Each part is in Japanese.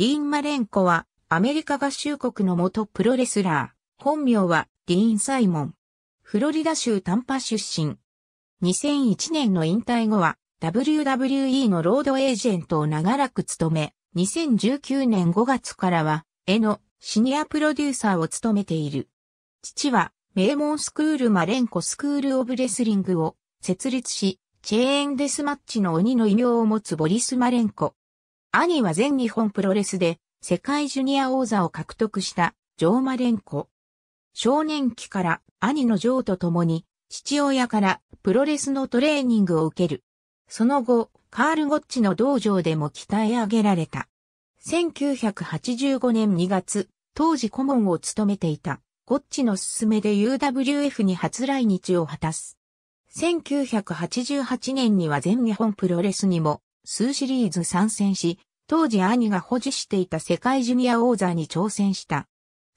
ディーン・マレンコは、アメリカ合衆国の元プロレスラー。本名は、ディーン・サイモン。フロリダ州タンパ出身。2001年の引退後は、WWE のロードエージェントを長らく務め、2019年5月からは、絵のシニアプロデューサーを務めている。父は、名門スクールマレンコスクールオブレスリングを設立し、チェーンデスマッチの鬼の異名を持つボリス・マレンコ、兄は全日本プロレスで世界ジュニア王座を獲得したジョーマレンコ。少年期から兄のジョーと共に父親からプロレスのトレーニングを受ける。その後、カール・ゴッチの道場でも鍛え上げられた。1985年2月、当時顧問を務めていたゴッチの勧めで UWF に初来日を果たす。1988年には全日本プロレスにも数シリーズ参戦し、当時兄が保持していた世界ジュニア王座に挑戦した。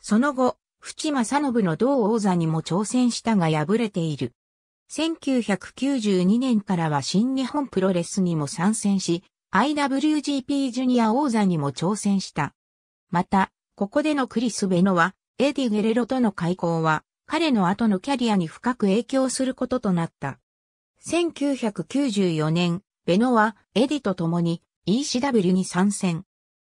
その後、淵正信の同王座にも挑戦したが敗れている。1992年からは新日本プロレスにも参戦し、IWGP ジュニア王座にも挑戦した。また、ここでのクリス・ベノは、エディ・ゲレロとの開口は、彼の後のキャリアに深く影響することとなった。1994年、ベノは、エディと共に ECW に参戦。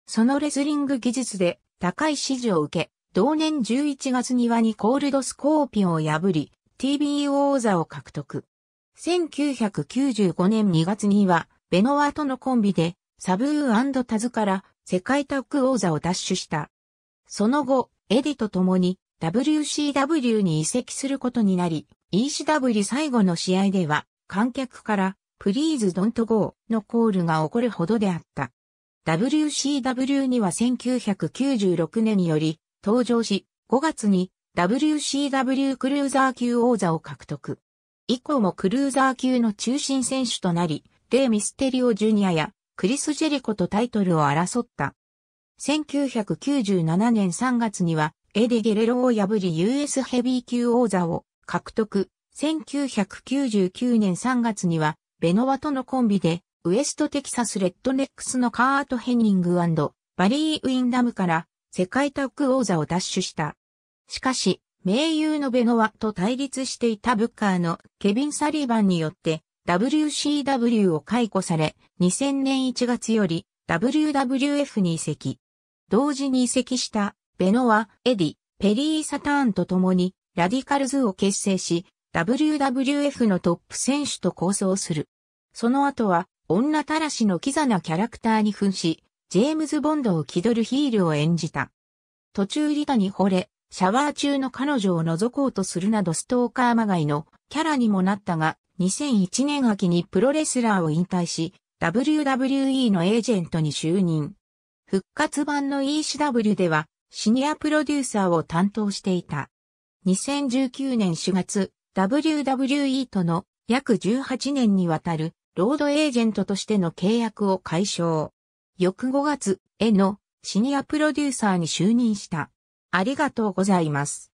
そのレスリング技術で高い支持を受け、同年11月にはにコールドスコーピオンを破り、TBO 王座を獲得。1995年2月には、ベノワとのコンビで、サブータズから世界タッグ王座を奪取した。その後、エディと共に WCW に移籍することになり、ECW 最後の試合では、観客からプリーズドントゴーのコールが起こるほどであった。WCW には1996年により登場し、5月に WCW クルーザー級王座を獲得。以降もクルーザー級の中心選手となり、レイ・ミステリオ・ジュニアやクリス・ジェリコとタイトルを争った。1997年3月にはエディ・ゲレロを破り US ヘビー級王座を獲得。1999年3月にはベノワとのコンビで、ウエストテキサスレッドネックスのカート・ヘニングバリー・ウィンダムから世界タッグ王座を奪取した。しかし、盟友のベノワと対立していたブッカーのケビン・サリバンによって WCW を解雇され、2000年1月より WWF に移籍。同時に移籍したベノワ、エディ、ペリー・サターンと共にラディカルズを結成し、WWF のトップ選手と構想する。その後は、女たらしのキザなキャラクターに扮し、ジェームズ・ボンドを気取るヒールを演じた。途中リタに惚れ、シャワー中の彼女を覗こうとするなどストーカーまがいのキャラにもなったが、2001年秋にプロレスラーを引退し、WWE のエージェントに就任。復活版の ECW では、シニアプロデューサーを担当していた。2019年4月、WWE との約18年にわたるロードエージェントとしての契約を解消。翌5月へのシニアプロデューサーに就任した。ありがとうございます。